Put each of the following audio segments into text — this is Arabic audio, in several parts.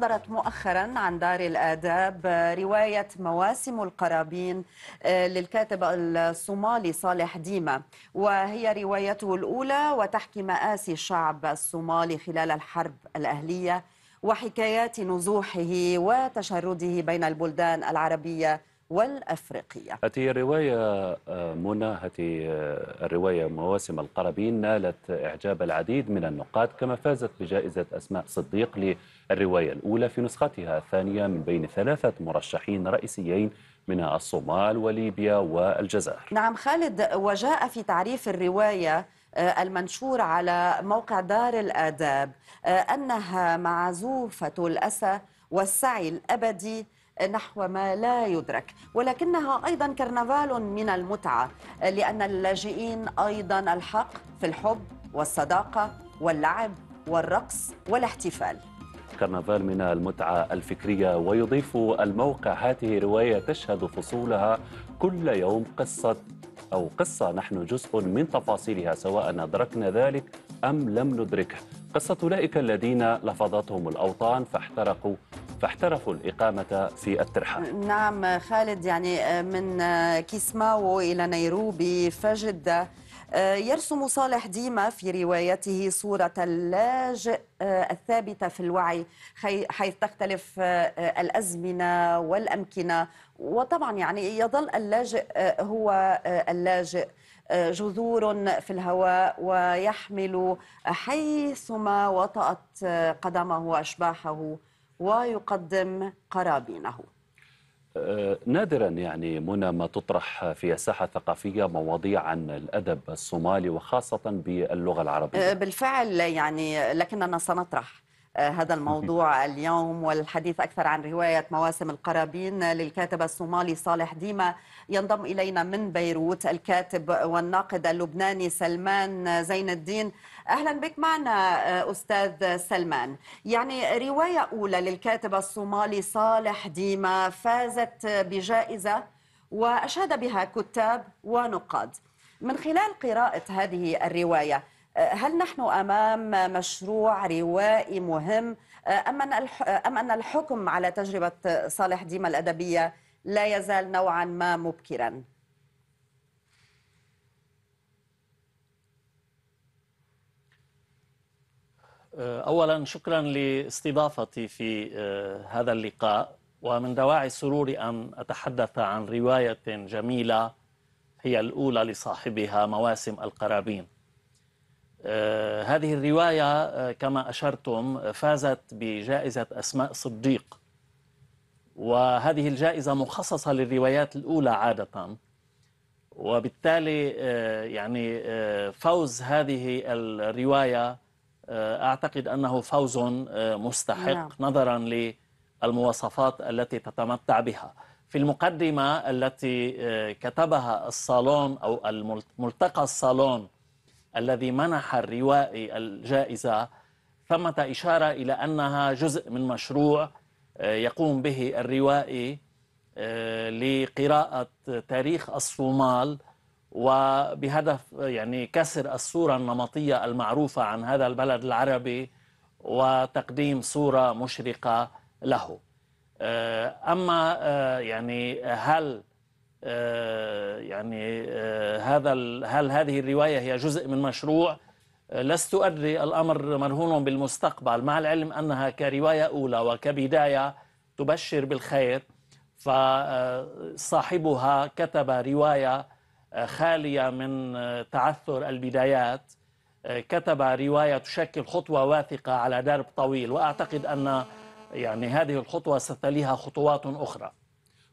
صدرت مؤخرا عن دار الآداب رواية مواسم القرابين آه، للكاتب الصومالي صالح ديمة وهي روايته الأولى وتحكي مآسي الشعب الصومالي خلال الحرب الأهلية وحكايات نزوحه وتشرده بين البلدان العربية والأفريقية هذه الرواية آه، منى هذه آه، الرواية مواسم القرابين نالت إعجاب العديد من النقاد كما فازت بجائزة أسماء صديق للرواية الأولى في نسختها الثانية من بين ثلاثة مرشحين رئيسيين من الصومال وليبيا والجزائر نعم خالد وجاء في تعريف الرواية آه، المنشور على موقع دار الآداب أنها معزوفة الأسى والسعي الأبدي نحو ما لا يدرك ولكنها أيضا كرنفال من المتعة لأن اللاجئين أيضا الحق في الحب والصداقة واللعب والرقص والاحتفال كرنفال من المتعة الفكرية ويضيف الموقع هذه رواية تشهد فصولها كل يوم قصة أو قصة نحن جزء من تفاصيلها سواء أدركنا ذلك أم لم ندركه قصة أولئك الذين لفظتهم الأوطان فاحترقوا فاحترفوا الإقامة في الترحال نعم خالد يعني آه، من آه، كيسماو إلى نيروبي فجدة آه، يرسم صالح ديما في روايته صورة اللاجئ الثابتة في الوعي حيث تختلف الأزمنة والأمكنة وطبعا يعني يظل اللاجئ هو اللاجئ جذور في الهواء ويحمل حيثما وطأت قدمه أشباحه ويقدم قرابينه أه، نادرا يعني منى ما تطرح في الساحه الثقافيه مواضيع عن الادب الصومالي وخاصه باللغه العربيه أه، بالفعل يعني لكننا سنطرح هذا الموضوع اليوم والحديث أكثر عن رواية مواسم القرابين للكاتب الصومالي صالح ديما ينضم إلينا من بيروت الكاتب والناقد اللبناني سلمان زين الدين أهلا بك معنا أستاذ سلمان يعني رواية أولى للكاتب الصومالي صالح ديما فازت بجائزة وأشاد بها كتاب ونقاد من خلال قراءة هذه الرواية هل نحن امام مشروع روائي مهم ام ان الحكم على تجربه صالح ديما الادبيه لا يزال نوعا ما مبكرا؟ أه، اولا شكرا لاستضافتي في أه، هذا اللقاء ومن دواعي سروري ان اتحدث عن روايه جميله هي الاولى لصاحبها مواسم القرابين آه، هذه الرواية آه، كما أشرتم فازت بجائزة أسماء صديق وهذه الجائزة مخصصة للروايات الأولى عادة وبالتالي آه، يعني فوز هذه الرواية أعتقد أنه فوز مستحق نعم. نظرا للمواصفات التي تتمتع بها في المقدمة التي كتبها الصالون أو ملتقى الصالون الذي منح الروائي الجائزة ثمة إشارة إلى أنها جزء من مشروع آه، يقوم به الروائي آه، لقراءة تاريخ الصومال وبهدف يعني كسر الصورة النمطية المعروفة عن هذا البلد العربي وتقديم صورة مشرقة له آه، أما يعني هل آه، يعني آه، هذا هل هذه الرواية هي جزء من مشروع آه، لست أدري الأمر مرهون بالمستقبل مع العلم أنها كرواية أولى وكبداية تبشر بالخير فصاحبها كتب رواية خالية من تعثر البدايات كتب رواية تشكل خطوة واثقة على درب طويل وأعتقد أن يعني هذه الخطوة ستليها خطوات أخرى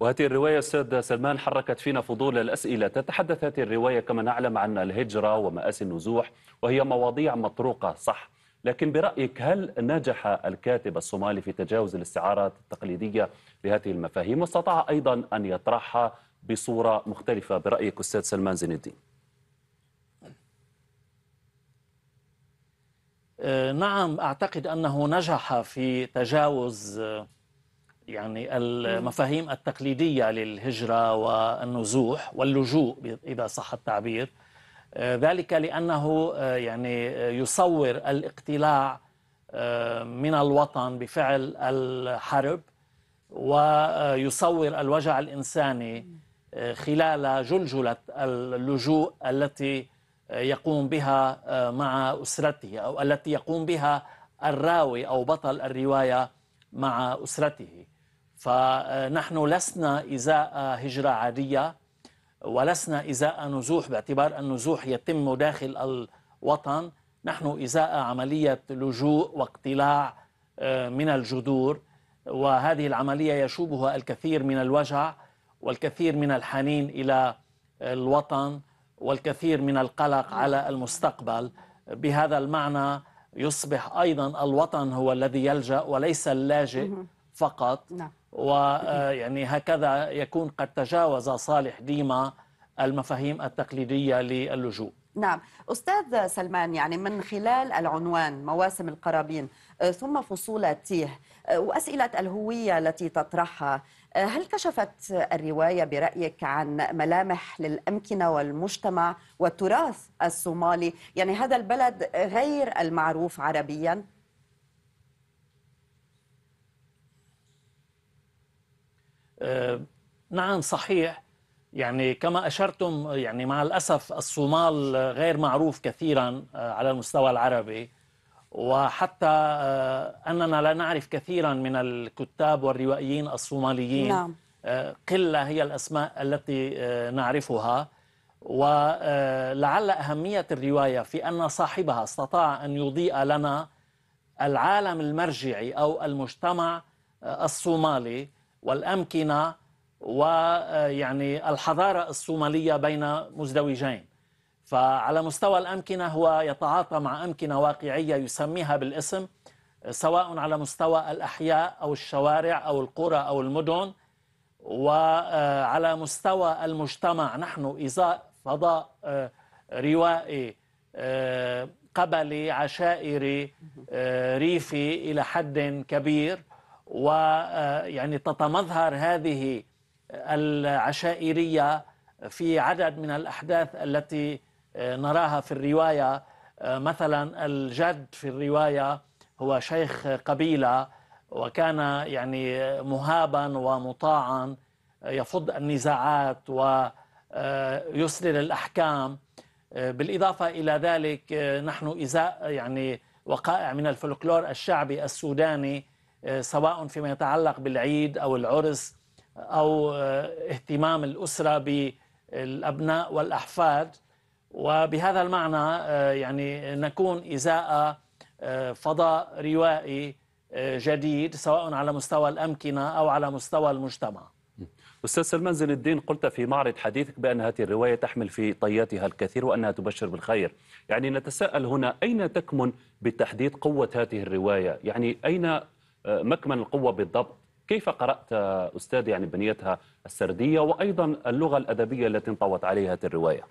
وهذه الرواية أستاذ سلمان حركت فينا فضول الأسئلة تتحدث هذه الرواية كما نعلم عن الهجرة ومآسي النزوح وهي مواضيع مطروقة صح لكن برأيك هل نجح الكاتب الصومالي في تجاوز الاستعارات التقليدية لهذه المفاهيم واستطاع أيضا أن يطرحها بصورة مختلفة برأيك أستاذ سلمان زين الدين آه، نعم أعتقد أنه نجح في تجاوز يعني المفاهيم التقليدية للهجرة والنزوح واللجوء إذا صح التعبير آه، ذلك لأنه آه، يعني آه، يصور الاقتلاع من الوطن بفعل الحرب ويصور الوجع الإنساني خلال جلجلة اللجوء التي يقوم بها مع أسرته أو التي يقوم بها الراوي أو بطل الرواية مع أسرته فنحن لسنا إزاء هجرة عادية ولسنا إزاء نزوح باعتبار النزوح يتم داخل الوطن نحن إزاء عملية لجوء واقتلاع آه، من الجذور وهذه العملية يشوبها الكثير من الوجع والكثير من الحنين إلى الوطن والكثير من القلق على المستقبل بهذا المعنى يصبح أيضا الوطن هو الذي يلجأ وليس اللاجئ فقط نعم. ويعني هكذا يكون قد تجاوز صالح ديما المفاهيم التقليدية للجوء نعم أستاذ سلمان يعني من خلال العنوان مواسم القرابين آه، ثم فصول تيه آه، وأسئلة الهوية التي تطرحها آه، هل كشفت الرواية برأيك عن ملامح للأمكنة والمجتمع والتراث الصومالي يعني هذا البلد غير المعروف عربياً آه، نعم صحيح يعني كما أشرتم يعني مع الأسف الصومال غير معروف كثيرا آه، على المستوى العربي وحتى آه، أننا لا نعرف كثيرا من الكتاب والروائيين الصوماليين نعم. قلة هي الأسماء التي نعرفها ولعل أهمية الرواية في أن صاحبها استطاع أن يضيء لنا العالم المرجعي أو المجتمع الصومالي والأمكنة ويعني آه، الحضارة الصومالية بين مزدوجين فعلى مستوى الأمكنة هو يتعاطى مع أمكنة واقعية يسميها بالاسم سواء على مستوى الأحياء أو الشوارع أو القرى أو المدن وعلى آه، مستوى المجتمع نحن إزاء فضاء آه، روائي قبلي عشائري ريفي إلى حد كبير ويعني آه، تتمظهر هذه العشائرية في عدد من الأحداث التي آه، نراها في الرواية آه، مثلا الجد في الرواية هو شيخ قبيلة وكان يعني مهابا ومطاعا يفض النزاعات ويسري الأحكام بالإضافة إلى ذلك نحن إزاء يعني وقائع من الفولكلور الشعبي السوداني آه، سواء فيما يتعلق بالعيد أو العرس أو آه، اهتمام الأسرة بالأبناء والأحفاد وبهذا المعنى آه، يعني نكون ازاء فضاء روائي جديد سواء على مستوى الأمكنة أو على مستوى المجتمع أستاذ سلمان زين الدين قلت في معرض حديثك بأن هذه الرواية تحمل في طياتها الكثير وأنها تبشر بالخير يعني نتساءل هنا أين تكمن بالتحديد قوة هذه الرواية يعني أين مكمن القوة بالضبط كيف قرأت أستاذ يعني بنيتها السردية وأيضا اللغة الأدبية التي انطوت عليها الرواية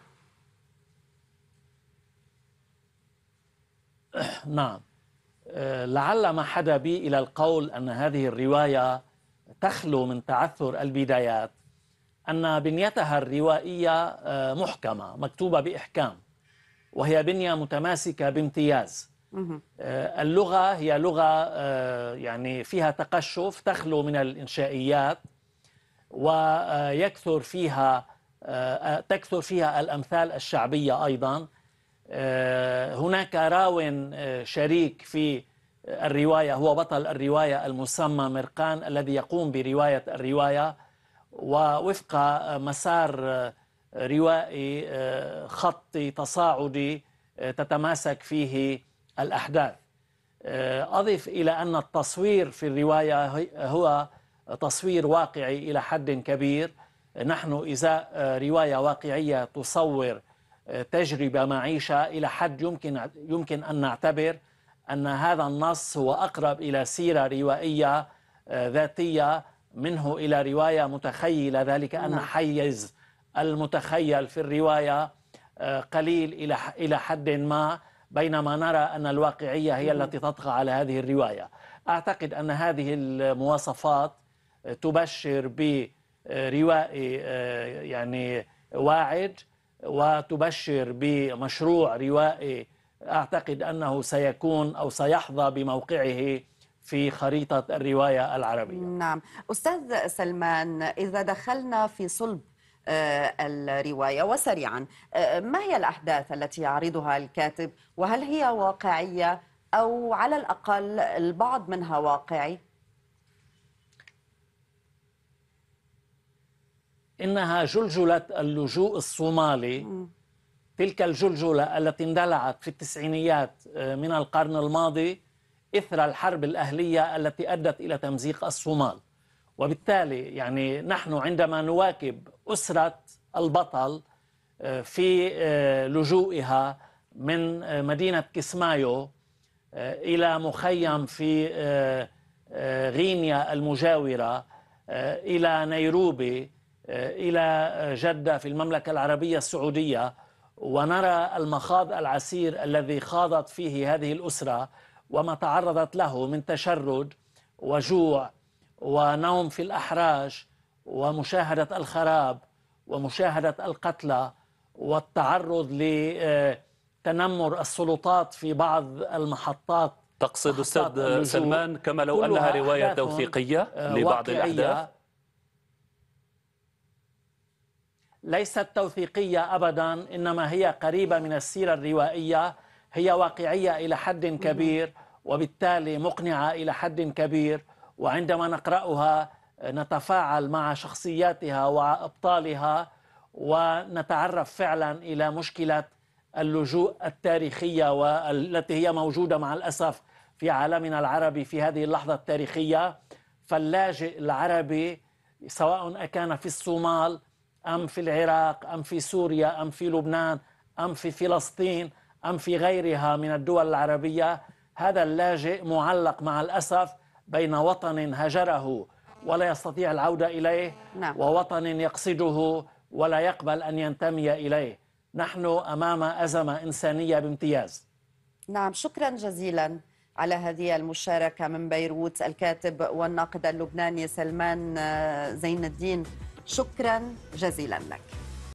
نعم آه، لعل ما حدا بي إلى القول أن هذه الرواية تخلو من تعثر البدايات أن بنيتها الروائية آه، محكمة مكتوبة بإحكام وهي بنية متماسكة بامتياز آه، اللغة هي لغة آه، يعني فيها تقشف تخلو من الإنشائيات ويكثر فيها آه، تكثر فيها الأمثال الشعبية أيضا هناك راو شريك في الرواية هو بطل الرواية المسمى مرقان الذي يقوم برواية الرواية ووفق مسار روائي خطي تصاعدي تتماسك فيه الأحداث آه، أضف إلى أن التصوير في الرواية هو تصوير واقعي إلى حد كبير نحن إزاء آه، رواية واقعية تصور آه، تجربة معيشة إلى حد يمكن يمكن أن نعتبر أن هذا النص هو أقرب إلى سيرة روائية ذاتية منه إلى رواية متخيلة ذلك أن نعم. حيز المتخيل في الرواية قليل إلى إلى حد ما بينما نرى أن الواقعية هي التي تطغى على هذه الرواية أعتقد أن هذه المواصفات تبشر بروائي آه، يعني واعد وتبشر بمشروع روائي أعتقد أنه سيكون أو سيحظى بموقعه في خريطة الرواية العربية نعم أستاذ سلمان إذا دخلنا في صلب آه، الرواية وسريعا آه، ما هي الأحداث التي يعرضها الكاتب وهل هي واقعية أو على الأقل البعض منها واقعي؟ إنها جلجلة اللجوء الصومالي تلك الجلجلة التي اندلعت في التسعينيات آه، من القرن الماضي إثر الحرب الأهلية التي أدت إلى تمزيق الصومال وبالتالي يعني نحن عندما نواكب أسرة البطل آه، في آه، لجوئها من آه، مدينة كسمايو إلى مخيم في غينيا المجاورة إلى نيروبي إلى جدة في المملكة العربية السعودية ونرى المخاض العسير الذي خاضت فيه هذه الأسرة وما تعرضت له من تشرد وجوع ونوم في الأحراج ومشاهدة الخراب ومشاهدة القتلى والتعرض لتنمر آه، السلطات في بعض المحطات تقصد أستاذ سلمان كما لو أنها رواية توثيقية آه، لبعض الأحداث ليست توثيقية أبدا إنما هي قريبة من السيرة الروائية هي واقعية إلى حد كبير وبالتالي مقنعة إلى حد كبير وعندما نقرأها آه، نتفاعل مع شخصياتها وأبطالها ونتعرف فعلا إلى مشكلة اللجوء التاريخية والتي هي موجودة مع الأسف في عالمنا العربي في هذه اللحظة التاريخية فاللاجئ العربي سواء أكان في الصومال أم في العراق أم في سوريا أم في لبنان أم في فلسطين أم في غيرها من الدول العربية هذا اللاجئ معلق مع الأسف بين وطن هجره ولا يستطيع العودة إليه نعم. ووطن يقصده ولا يقبل أن ينتمي إليه نحن أمام أزمة إنسانية بامتياز نعم شكرا جزيلا على هذه المشاركة من بيروت الكاتب والناقد اللبناني سلمان آه، زين الدين شكرا جزيلا لك